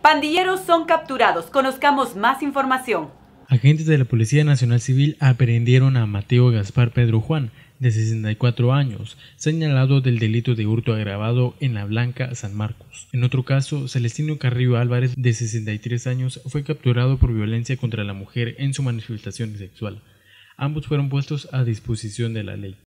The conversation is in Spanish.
Pandilleros son capturados. Conozcamos más información. Agentes de la Policía Nacional Civil aprehendieron a Mateo Gaspar Pedro Juan, de 64 años, señalado del delito de hurto agravado en la Blanca San Marcos. En otro caso, Celestino Carrillo Álvarez, de 63 años, fue capturado por violencia contra la mujer en su manifestación sexual. Ambos fueron puestos a disposición de la ley.